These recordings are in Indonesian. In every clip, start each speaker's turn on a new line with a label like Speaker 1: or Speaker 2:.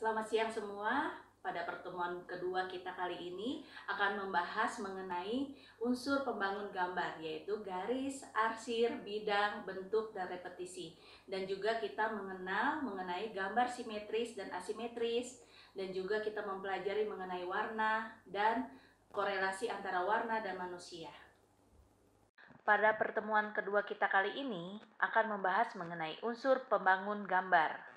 Speaker 1: selamat siang semua. Pada pertemuan kedua kita kali ini akan membahas mengenai unsur pembangun gambar yaitu garis, arsir, bidang, bentuk, dan repetisi. Dan juga kita mengenal mengenai gambar simetris dan asimetris dan juga kita mempelajari mengenai warna dan korelasi antara warna dan manusia. Pada pertemuan kedua kita kali ini akan membahas mengenai unsur pembangun gambar.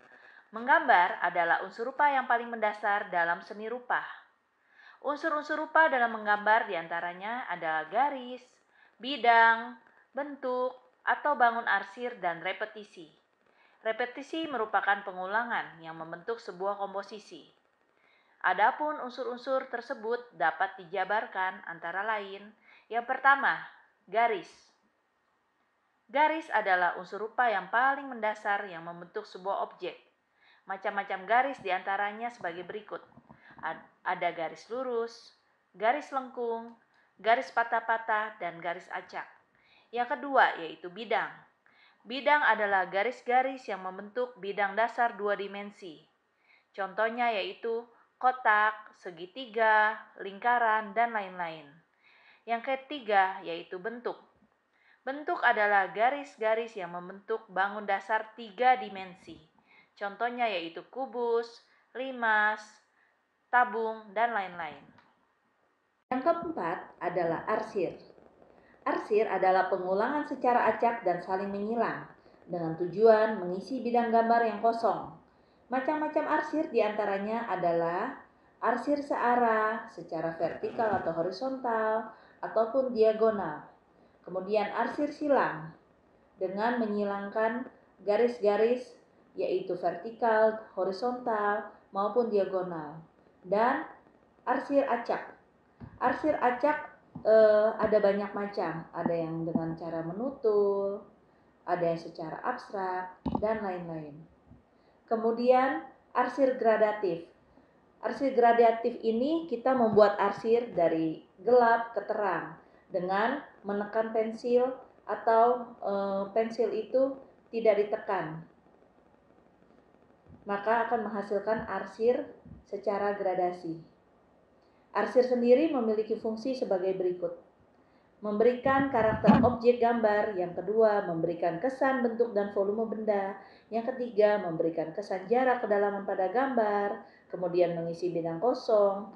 Speaker 1: Menggambar adalah unsur rupa yang paling mendasar dalam seni rupa. Unsur-unsur rupa dalam menggambar diantaranya adalah garis, bidang, bentuk, atau bangun arsir dan repetisi. Repetisi merupakan pengulangan yang membentuk sebuah komposisi. Adapun unsur-unsur tersebut dapat dijabarkan antara lain. Yang pertama, garis. Garis adalah unsur rupa yang paling mendasar yang membentuk sebuah objek. Macam-macam garis diantaranya sebagai berikut. Ada garis lurus, garis lengkung, garis patah-patah, dan garis acak. Yang kedua yaitu bidang. Bidang adalah garis-garis yang membentuk bidang dasar dua dimensi. Contohnya yaitu kotak, segitiga, lingkaran, dan lain-lain. Yang ketiga yaitu bentuk. Bentuk adalah garis-garis yang membentuk bangun dasar tiga dimensi. Contohnya yaitu kubus, limas, tabung, dan lain-lain. Yang keempat adalah arsir. Arsir adalah pengulangan secara acak dan saling menyilang dengan tujuan mengisi bidang gambar yang kosong. Macam-macam arsir diantaranya adalah arsir searah secara vertikal atau horizontal ataupun diagonal. Kemudian arsir silang dengan menyilangkan garis-garis yaitu vertikal, horizontal, maupun diagonal. Dan arsir acak. Arsir acak eh, ada banyak macam, ada yang dengan cara menutul, ada yang secara abstrak, dan lain-lain. Kemudian arsir gradatif. Arsir gradatif ini kita membuat arsir dari gelap ke terang dengan menekan pensil atau e, pensil itu tidak ditekan maka akan menghasilkan arsir secara gradasi. Arsir sendiri memiliki fungsi sebagai berikut. Memberikan karakter objek gambar, yang kedua memberikan kesan bentuk dan volume benda, yang ketiga memberikan kesan jarak kedalaman pada gambar, kemudian mengisi bidang kosong,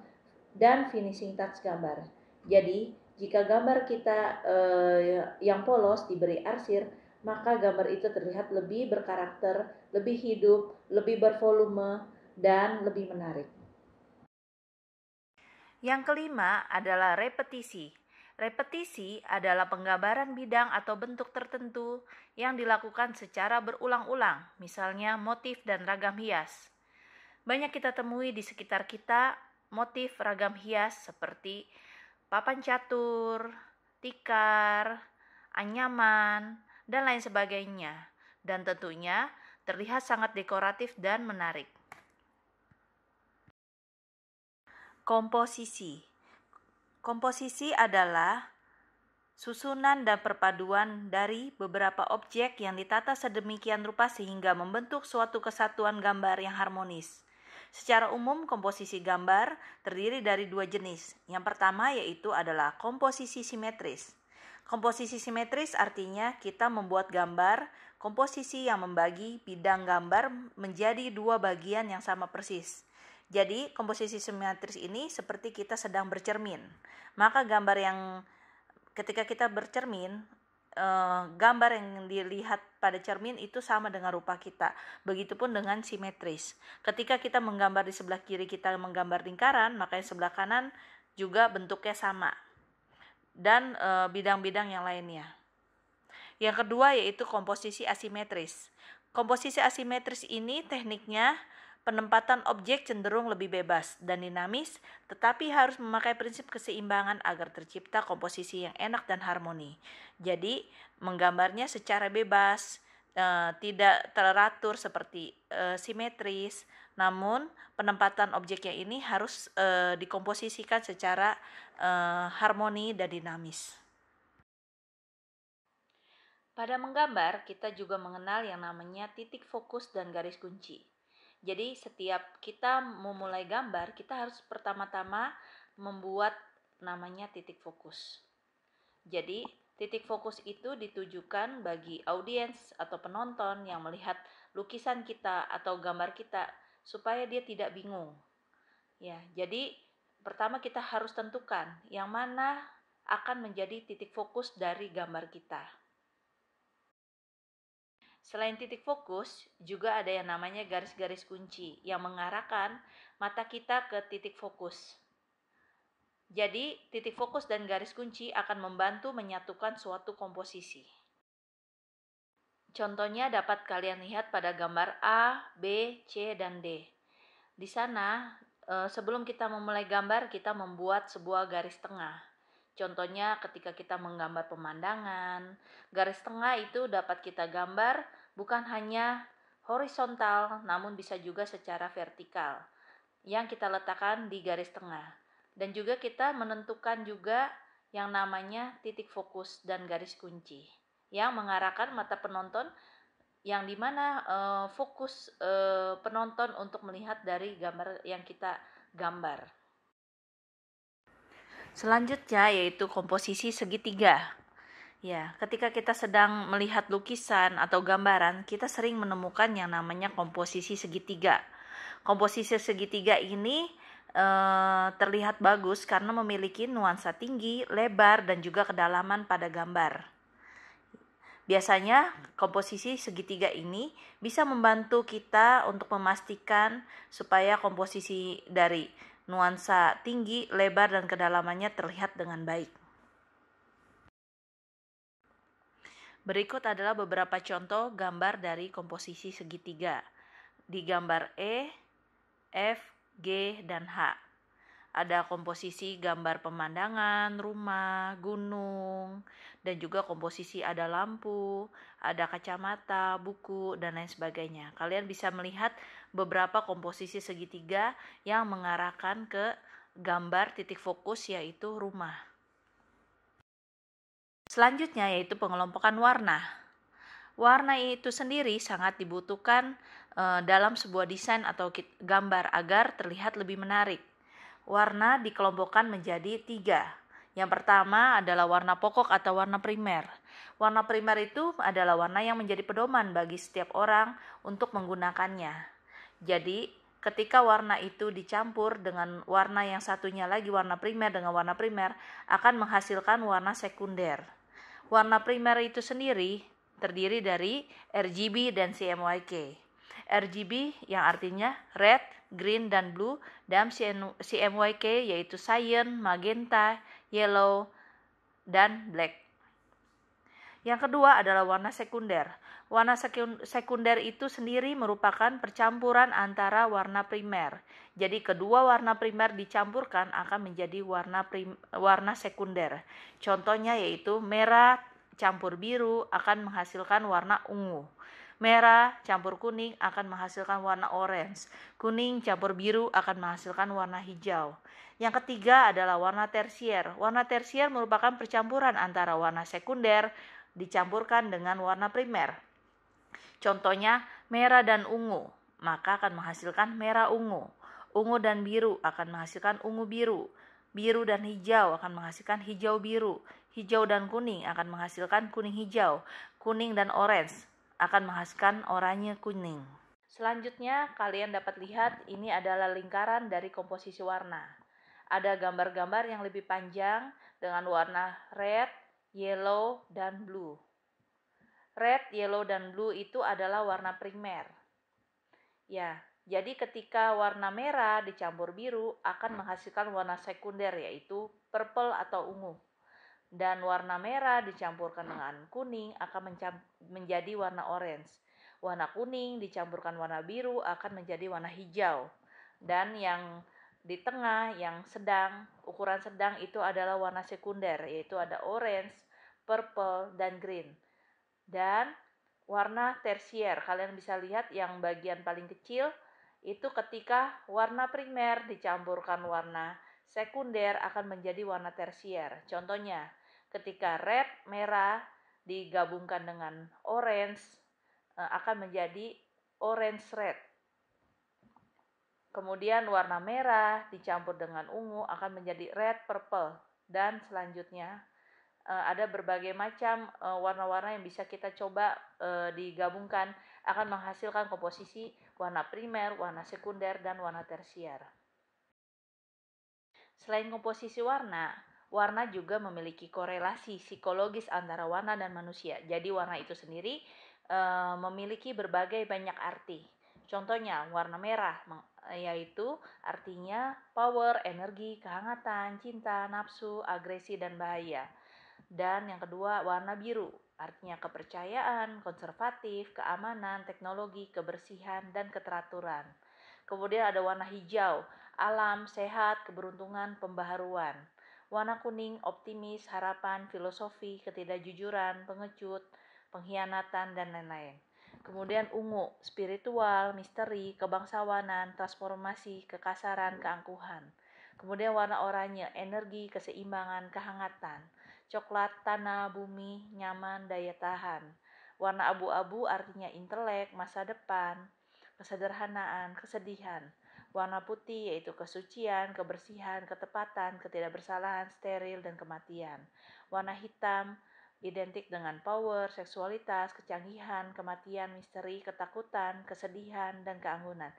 Speaker 1: dan finishing touch gambar. Jadi, jika gambar kita eh, yang polos diberi arsir, maka gambar itu terlihat lebih berkarakter, lebih hidup, lebih bervolume, dan lebih menarik. Yang kelima adalah repetisi. Repetisi adalah penggambaran bidang atau bentuk tertentu yang dilakukan secara berulang-ulang, misalnya motif dan ragam hias. Banyak kita temui di sekitar kita motif ragam hias seperti papan catur, tikar, anyaman, dan lain sebagainya. Dan tentunya terlihat sangat dekoratif dan menarik. Komposisi Komposisi adalah susunan dan perpaduan dari beberapa objek yang ditata sedemikian rupa sehingga membentuk suatu kesatuan gambar yang harmonis. Secara umum, komposisi gambar terdiri dari dua jenis. Yang pertama yaitu adalah komposisi simetris. Komposisi simetris artinya kita membuat gambar komposisi yang membagi bidang gambar menjadi dua bagian yang sama persis. Jadi, komposisi simetris ini seperti kita sedang bercermin. Maka gambar yang ketika kita bercermin, eh, gambar yang dilihat pada cermin itu sama dengan rupa kita. Begitupun dengan simetris. Ketika kita menggambar di sebelah kiri kita menggambar lingkaran, maka yang sebelah kanan juga bentuknya sama dan eh, bidang-bidang e, yang lainnya. Yang kedua yaitu komposisi asimetris. Komposisi asimetris ini tekniknya penempatan objek cenderung lebih bebas dan dinamis, tetapi harus memakai prinsip keseimbangan agar tercipta komposisi yang enak dan harmoni. Jadi, menggambarnya secara bebas, e, tidak teratur seperti e, simetris, namun penempatan objeknya ini harus e, dikomposisikan secara e, harmoni dan dinamis. Pada menggambar, kita juga mengenal yang namanya titik fokus dan garis kunci. Jadi setiap kita memulai gambar, kita harus pertama-tama membuat namanya titik fokus. Jadi titik fokus itu ditujukan bagi audiens atau penonton yang melihat lukisan kita atau gambar kita supaya dia tidak bingung. Ya, jadi pertama kita harus tentukan yang mana akan menjadi titik fokus dari gambar kita. Selain titik fokus, juga ada yang namanya garis-garis kunci yang mengarahkan mata kita ke titik fokus. Jadi, titik fokus dan garis kunci akan membantu menyatukan suatu komposisi. Contohnya dapat kalian lihat pada gambar A, B, C, dan D. Di sana, eh, sebelum kita memulai gambar, kita membuat sebuah garis tengah. Contohnya ketika kita menggambar pemandangan, garis tengah itu dapat kita gambar bukan hanya horizontal, namun bisa juga secara vertikal yang kita letakkan di garis tengah. Dan juga kita menentukan juga yang namanya titik fokus dan garis kunci yang mengarahkan mata penonton yang dimana uh, eh, fokus uh, penonton untuk melihat dari gambar yang kita gambar. Selanjutnya yaitu komposisi segitiga. Ya, ketika kita sedang melihat lukisan atau gambaran, kita sering menemukan yang namanya komposisi segitiga. Komposisi segitiga ini e, terlihat bagus karena memiliki nuansa tinggi, lebar, dan juga kedalaman pada gambar. Biasanya komposisi segitiga ini bisa membantu kita untuk memastikan supaya komposisi dari nuansa tinggi, lebar, dan kedalamannya terlihat dengan baik. Berikut adalah beberapa contoh gambar dari komposisi segitiga di gambar E, F, G, dan H ada komposisi gambar pemandangan, rumah, gunung, dan juga komposisi ada lampu, ada kacamata, buku, dan lain sebagainya. Kalian bisa melihat beberapa komposisi segitiga yang mengarahkan ke gambar titik fokus yaitu rumah. Selanjutnya yaitu pengelompokan warna. Warna itu sendiri sangat dibutuhkan eh, dalam sebuah desain atau gambar agar terlihat lebih menarik warna dikelompokkan menjadi tiga. Yang pertama adalah warna pokok atau warna primer. Warna primer itu adalah warna yang menjadi pedoman bagi setiap orang untuk menggunakannya. Jadi, ketika warna itu dicampur dengan warna yang satunya lagi warna primer dengan warna primer akan menghasilkan warna sekunder. Warna primer itu sendiri terdiri dari RGB dan CMYK. RGB yang artinya red, green, dan blue dan CMYK yaitu cyan, magenta, yellow, dan black. Yang kedua adalah warna sekunder. Warna sekunder itu sendiri merupakan percampuran antara warna primer. Jadi kedua warna primer dicampurkan akan menjadi warna prim, warna sekunder. Contohnya yaitu merah campur biru akan menghasilkan warna ungu. Merah campur kuning akan menghasilkan warna orange. Kuning campur biru akan menghasilkan warna hijau. Yang ketiga adalah warna tersier. Warna tersier merupakan percampuran antara warna sekunder dicampurkan dengan warna primer. Contohnya merah dan ungu, maka akan menghasilkan merah ungu. Ungu dan biru akan menghasilkan ungu biru. Biru dan hijau akan menghasilkan hijau biru. Hijau dan kuning akan menghasilkan kuning hijau, kuning dan orange akan menghasilkan oranye kuning. Selanjutnya, kalian dapat lihat ini adalah lingkaran dari komposisi warna. Ada gambar-gambar yang lebih panjang dengan warna red, yellow, dan blue. Red, yellow, dan blue itu adalah warna primer. Ya, jadi ketika warna merah dicampur biru akan menghasilkan warna sekunder yaitu purple atau ungu dan warna merah dicampurkan dengan kuning akan menjadi warna orange. Warna kuning dicampurkan warna biru akan menjadi warna hijau. Dan yang di tengah yang sedang, ukuran sedang itu adalah warna sekunder yaitu ada orange, purple, dan green. Dan warna tersier, kalian bisa lihat yang bagian paling kecil itu ketika warna primer dicampurkan warna sekunder akan menjadi warna tersier. Contohnya, ketika red, merah digabungkan dengan orange eh, akan menjadi orange red. Kemudian warna merah dicampur dengan ungu akan menjadi red purple dan selanjutnya eh, ada berbagai macam eh, warna-warna yang bisa kita coba digabungkan akan menghasilkan komposisi warna primer, warna sekunder dan warna tersier. Selain komposisi warna, warna juga memiliki korelasi psikologis antara warna dan manusia. Jadi warna itu sendiri e, memiliki berbagai banyak arti. Contohnya warna merah eh, yaitu artinya power, energi, kehangatan, cinta, nafsu, agresi dan bahaya. Dan yang kedua warna biru artinya kepercayaan, konservatif, keamanan, teknologi, kebersihan dan keteraturan. Kemudian ada warna hijau alam, sehat, keberuntungan, pembaharuan. Warna kuning, optimis, harapan, filosofi, ketidakjujuran, pengecut, pengkhianatan, dan lain-lain. Kemudian ungu, spiritual, misteri, kebangsawanan, transformasi, kekasaran, keangkuhan. Kemudian warna oranye, energi, keseimbangan, kehangatan. Coklat, tanah, bumi, nyaman, daya tahan. Warna abu-abu artinya intelek, masa depan, kesederhanaan, kesedihan. Warna putih yaitu kesucian, kebersihan, ketepatan, ketidakbersalahan, steril, dan kematian. Warna hitam identik dengan power, seksualitas, kecanggihan, kematian, misteri, ketakutan, kesedihan, dan keanggunan.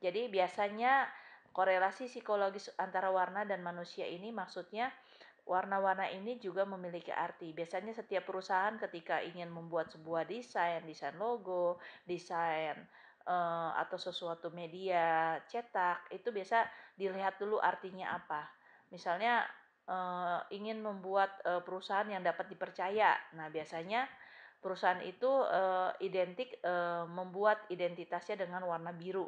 Speaker 1: Jadi biasanya korelasi psikologis antara warna dan manusia ini maksudnya warna-warna ini juga memiliki arti. Biasanya setiap perusahaan ketika ingin membuat sebuah desain, desain logo, desain Eh, atau sesuatu media cetak itu biasa dilihat dulu artinya apa. Misalnya eh, ingin membuat eh, perusahaan yang dapat dipercaya. Nah, biasanya perusahaan itu identik membuat identitasnya dengan warna biru.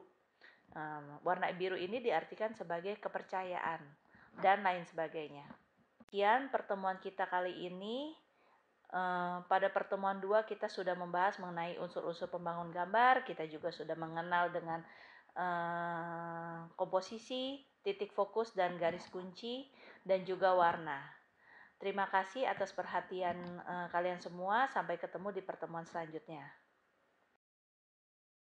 Speaker 1: warna biru ini diartikan sebagai kepercayaan dan lain sebagainya. Sekian pertemuan kita kali ini. Eh, pada pertemuan dua kita sudah membahas mengenai unsur-unsur pembangun gambar, kita juga sudah mengenal dengan eh, komposisi, titik fokus dan garis kunci dan juga warna. Terima kasih atas perhatian eh, kalian semua, sampai ketemu di pertemuan selanjutnya.